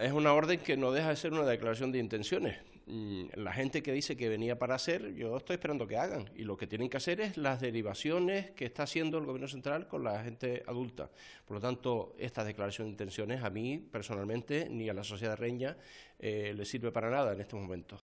es una orden que no deja de ser una declaración de intenciones. Mm, la gente que dice que venía para hacer, yo estoy esperando que hagan. Y lo que tienen que hacer es las derivaciones que está haciendo el Gobierno Central con la gente adulta. Por lo tanto, esta declaración de intenciones a mí, personalmente, ni a la sociedad reña eh, le sirve para nada en estos momentos.